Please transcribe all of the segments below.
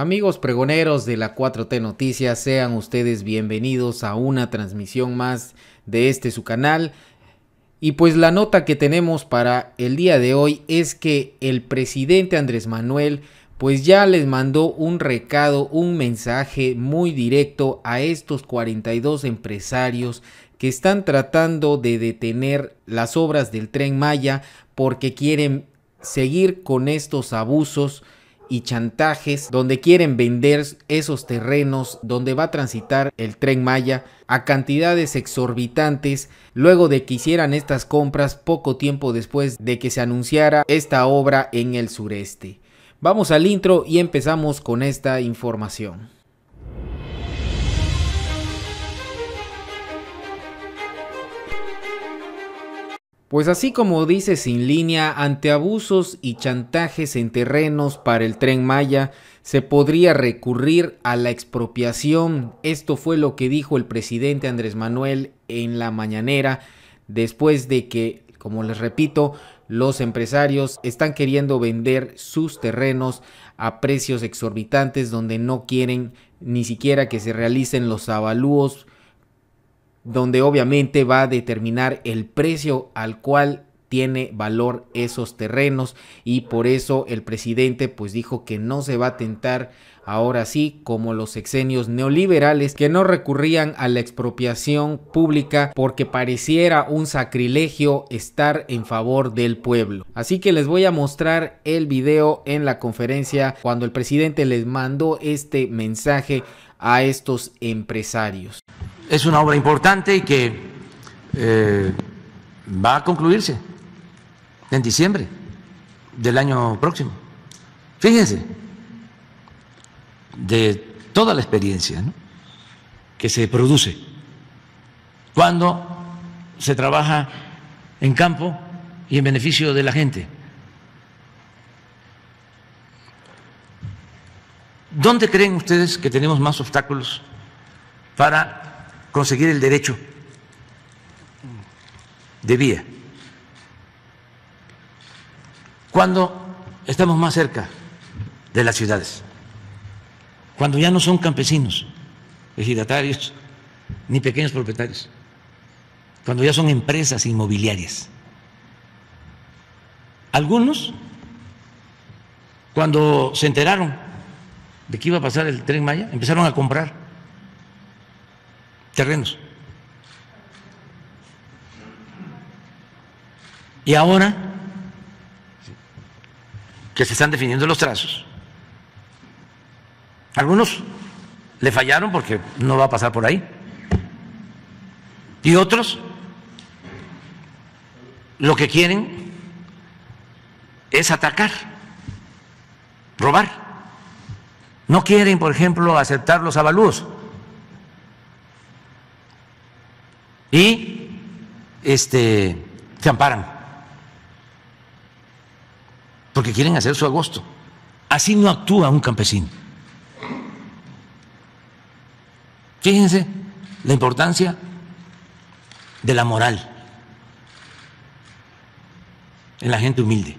Amigos pregoneros de la 4T Noticias, sean ustedes bienvenidos a una transmisión más de este su canal. Y pues la nota que tenemos para el día de hoy es que el presidente Andrés Manuel pues ya les mandó un recado, un mensaje muy directo a estos 42 empresarios que están tratando de detener las obras del tren Maya porque quieren seguir con estos abusos y chantajes donde quieren vender esos terrenos donde va a transitar el tren Maya a cantidades exorbitantes luego de que hicieran estas compras poco tiempo después de que se anunciara esta obra en el sureste. Vamos al intro y empezamos con esta información. Pues así como dice Sin Línea, ante abusos y chantajes en terrenos para el tren Maya, se podría recurrir a la expropiación. Esto fue lo que dijo el presidente Andrés Manuel en la mañanera, después de que, como les repito, los empresarios están queriendo vender sus terrenos a precios exorbitantes donde no quieren ni siquiera que se realicen los avalúos donde obviamente va a determinar el precio al cual tiene valor esos terrenos y por eso el presidente pues dijo que no se va a tentar ahora sí como los exenios neoliberales que no recurrían a la expropiación pública porque pareciera un sacrilegio estar en favor del pueblo. Así que les voy a mostrar el video en la conferencia cuando el presidente les mandó este mensaje a estos empresarios es una obra importante y que eh, va a concluirse en diciembre del año próximo. Fíjense, de toda la experiencia que se produce cuando se trabaja en campo y en beneficio de la gente. ¿Dónde creen ustedes que tenemos más obstáculos para conseguir el derecho de vía. Cuando estamos más cerca de las ciudades, cuando ya no son campesinos, ejidatarios, ni pequeños propietarios, cuando ya son empresas inmobiliarias. Algunos, cuando se enteraron de que iba a pasar el tren Maya, empezaron a comprar terrenos. Y ahora que se están definiendo los trazos, algunos le fallaron porque no va a pasar por ahí. Y otros lo que quieren es atacar, robar. No quieren, por ejemplo, aceptar los avalúos. y este, se amparan, porque quieren hacer su agosto. Así no actúa un campesino. Fíjense la importancia de la moral en la gente humilde.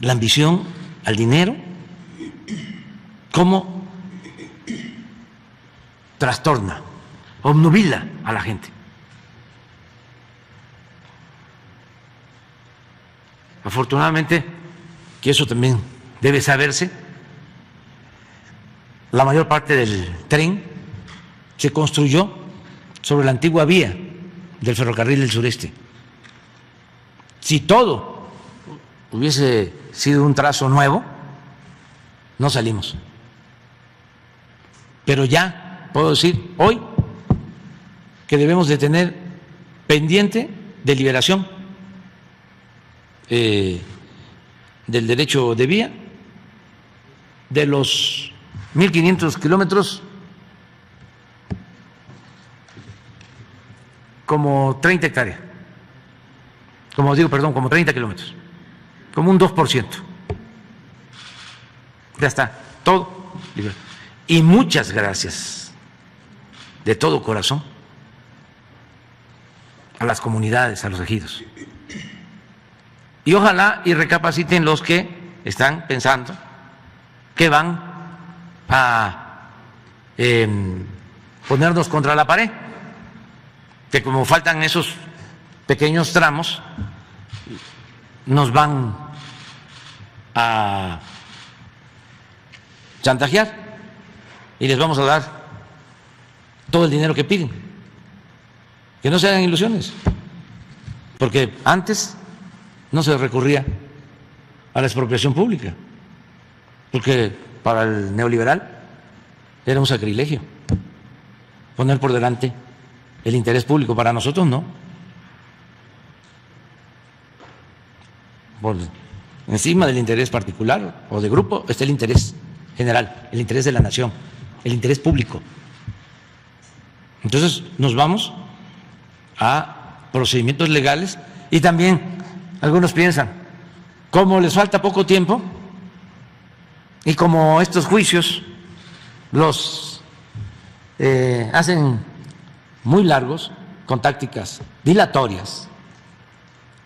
La ambición al dinero como trastorna, obnubila a la gente. Afortunadamente, que eso también debe saberse, la mayor parte del tren se construyó sobre la antigua vía del ferrocarril del sureste. Si todo hubiese sido un trazo nuevo, no salimos. Pero ya puedo decir hoy que debemos de tener pendiente de liberación eh, del derecho de vía de los 1.500 kilómetros, como 30 hectáreas, como digo, perdón, como 30 kilómetros, como un 2%. Ya está, todo. Y muchas gracias de todo corazón a las comunidades, a los ejidos. Y ojalá y recapaciten los que están pensando que van a em, ponernos contra la pared, que como faltan esos pequeños tramos, nos van a chantajear y les vamos a dar todo el dinero que piden. Que no se hagan ilusiones, porque antes no se recurría a la expropiación pública, porque para el neoliberal era un sacrilegio poner por delante el interés público, para nosotros no. Por encima del interés particular o de grupo está el interés general, el interés de la nación, el interés público. Entonces nos vamos a procedimientos legales y también algunos piensan, como les falta poco tiempo y como estos juicios los eh, hacen muy largos con tácticas dilatorias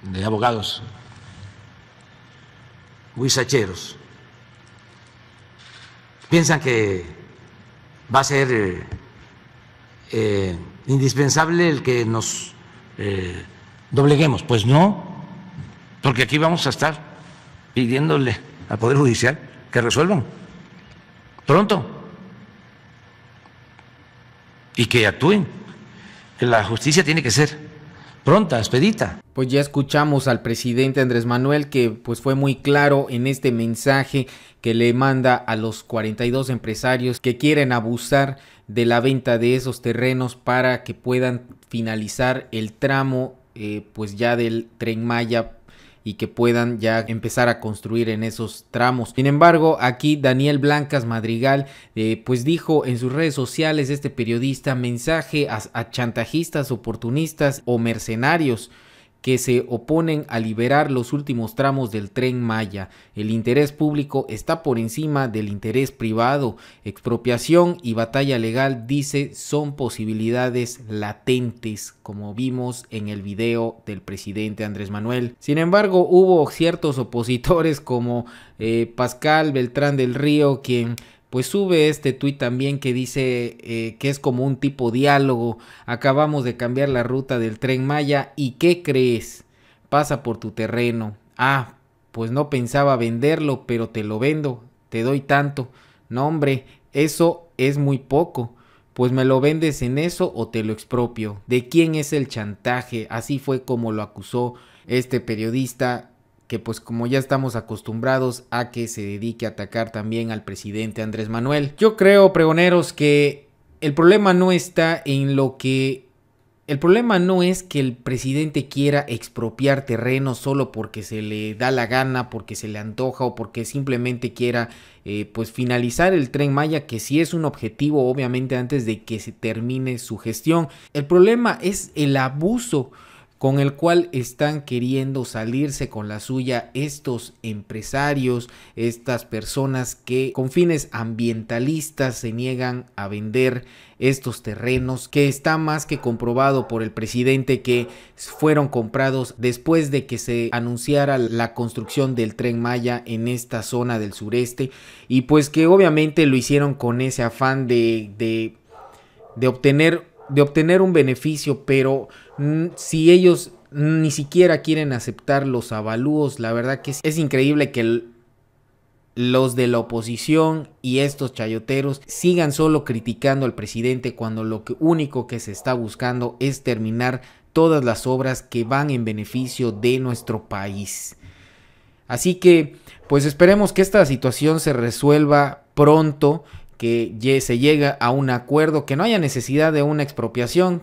de abogados huizacheros, piensan que va a ser... Eh, eh, indispensable el que nos eh, dobleguemos. Pues no, porque aquí vamos a estar pidiéndole al Poder Judicial que resuelvan pronto y que actúen, que la justicia tiene que ser pronta, expedita. Pues ya escuchamos al presidente Andrés Manuel que pues fue muy claro en este mensaje que le manda a los 42 empresarios que quieren abusar de la venta de esos terrenos para que puedan finalizar el tramo eh, pues ya del tren Maya y que puedan ya empezar a construir en esos tramos. Sin embargo, aquí Daniel Blancas Madrigal eh, pues dijo en sus redes sociales este periodista mensaje a chantajistas, oportunistas o mercenarios que se oponen a liberar los últimos tramos del tren Maya. El interés público está por encima del interés privado. Expropiación y batalla legal, dice, son posibilidades latentes, como vimos en el video del presidente Andrés Manuel. Sin embargo, hubo ciertos opositores como eh, Pascal Beltrán del Río, quien pues sube este tuit también que dice eh, que es como un tipo diálogo, acabamos de cambiar la ruta del tren Maya y ¿qué crees? Pasa por tu terreno. Ah, pues no pensaba venderlo, pero te lo vendo, te doy tanto. No, hombre, eso es muy poco. Pues me lo vendes en eso o te lo expropio. ¿De quién es el chantaje? Así fue como lo acusó este periodista que pues como ya estamos acostumbrados a que se dedique a atacar también al presidente Andrés Manuel. Yo creo, pregoneros, que el problema no está en lo que... El problema no es que el presidente quiera expropiar terreno solo porque se le da la gana, porque se le antoja o porque simplemente quiera eh, pues finalizar el tren Maya, que sí es un objetivo obviamente antes de que se termine su gestión. El problema es el abuso con el cual están queriendo salirse con la suya estos empresarios, estas personas que con fines ambientalistas se niegan a vender estos terrenos, que está más que comprobado por el presidente que fueron comprados después de que se anunciara la construcción del tren Maya en esta zona del sureste y pues que obviamente lo hicieron con ese afán de, de, obtener de obtener un beneficio, pero mm, si ellos ni siquiera quieren aceptar los avalúos, la verdad que es, increíble que los de la oposición y estos chayoteros sigan solo criticando al presidente cuando lo que único que se está buscando es terminar todas las obras que van en beneficio de nuestro país. Así que, pues esperemos que esta situación se resuelva pronto que se llega a un acuerdo, que no haya necesidad de una expropiación.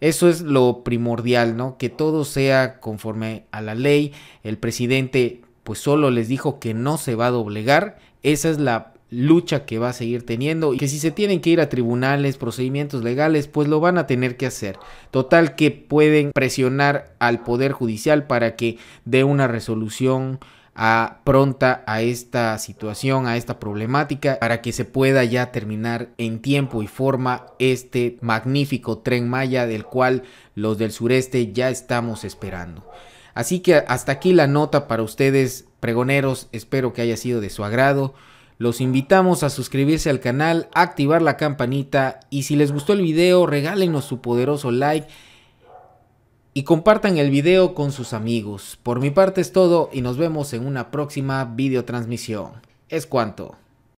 Eso es lo primordial, ¿no? Que todo sea conforme a la ley. El presidente pues solo les dijo que no se va a doblegar. Esa es la lucha que va a seguir teniendo y que si se tienen que ir a tribunales, procedimientos legales, pues lo van a tener que hacer. Total que pueden presionar al Poder Judicial para que dé una resolución a pronta a esta situación, a esta problemática, para que se pueda ya terminar en tiempo y forma este magnífico tren Maya del cual los del sureste ya estamos esperando. Así que hasta aquí la nota para ustedes, pregoneros, espero que haya sido de su agrado. Los invitamos a suscribirse al canal, activar la campanita y si les gustó el video regálenos su poderoso like y compartan el video con sus amigos. Por mi parte es todo y nos vemos en una próxima videotransmisión. Es cuanto.